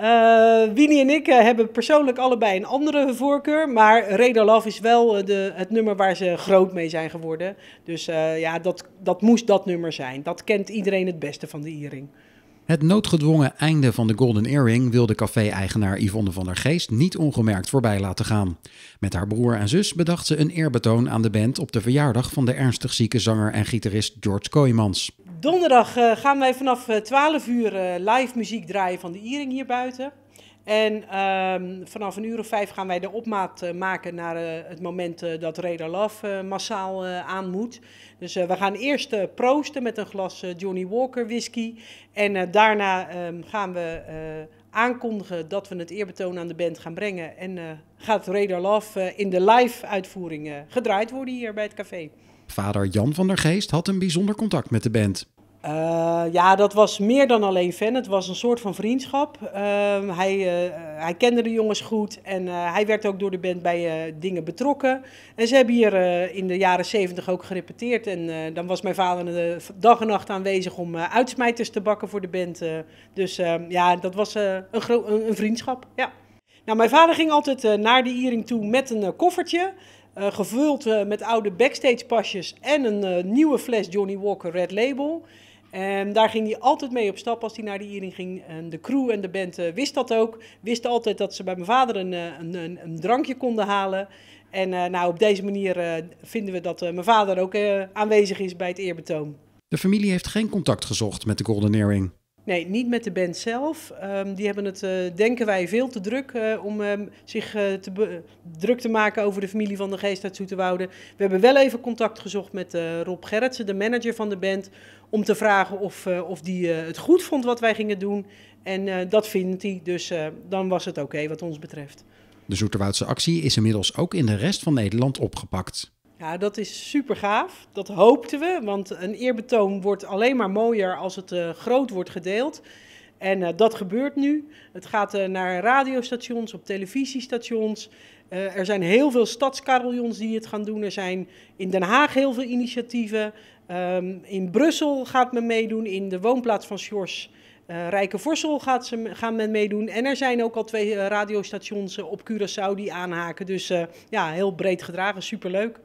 Uh, Winnie en ik eh, hebben persoonlijk allebei een andere voorkeur. Maar Reda Love is wel eh, de, het nummer waar ze groot mee zijn geworden. Dus ja, dat, dat moest dat nummer zijn. Dat kent iedereen het beste van de Iering. Het noodgedwongen einde van de Golden Earring wilde de café-eigenaar Yvonne van der Geest niet ongemerkt voorbij laten gaan. Met haar broer en zus bedacht ze een eerbetoon aan de band op de verjaardag van de ernstig zieke zanger en gitarist George Kooijmans donderdag eh, gaan wij vanaf 12 eh, uur eh, live muziek draaien van de Iering hier buiten. En ehm, vanaf een uur of vijf gaan wij de opmaat maken naar het moment dat Radar Love massaal aan moet. Dus we gaan eerst proosten met een glas Johnny Walker whisky. En daarna ehm, gaan we aankondigen dat we het eerbetoon aan de band gaan brengen. En gaat Radar Love in de live uitvoering gedraaid worden hier bij het café. Vader Jan van der Geest had een bijzonder contact met de band. Eh, ja, dat was meer dan alleen fan. Het was een soort van vriendschap. Ehm, hij, eh, hij kende de jongens goed en eh, hij werd ook door de band bij dingen betrokken. En ze hebben hier in de jaren zeventig ook gerepeteerd. En dan was mijn vader dag en nacht aanwezig om uitsmijters te bakken voor de band. dus ehm, ja, dat was een, een, een, vriendschap. Ja. Nou, mijn vader ging altijd naar de Iering toe met een koffertje. Eh, gevuld eh, met oude backstage pasjes en een eh, nieuwe fles Johnny Walker Red Label. En daar ging hij altijd mee op stap als hij naar de Iering ging. En de crew en de band wist dat ook. Wisten altijd dat ze bij mijn vader een, een, een, een drankje konden halen. En nou, op deze manier vinden we dat mijn vader ook aanwezig is bij het eerbetoon. De familie heeft geen contact gezocht met de Golden Earring. Nee, niet met de band zelf. Ehm, die hebben het, eh, denken wij, veel te druk eh, om ehm, zich eh, druk te maken over de familie van de geest uit Zoeterwoude. We hebben wel even contact gezocht met Rob Gerritsen, de manager van de band, om te vragen of, of die het goed vond wat wij gingen doen. En dat vindt hij, dus dan was het oké wat ons betreft. De Zoeterwoudse actie is inmiddels ook in de rest van Nederland opgepakt. Ja, dat is super gaaf. Dat hoopten we, want een eerbetoon wordt alleen maar mooier als het eh, groot wordt gedeeld. En eh, dat gebeurt nu. Het gaat eh, naar radiostations, op televisiestations. er zijn heel veel stadskarreljons die het gaan doen. Er zijn in Den Haag heel veel initiatieven. Ehm, in Brussel gaat men meedoen. In de woonplaats van Sjors, uh, Rijke Vorsel, gaat ze, gaan men meedoen. En er zijn ook al twee radiostations op Curaçao die aanhaken. Dus ja, heel breed gedragen. Superleuk.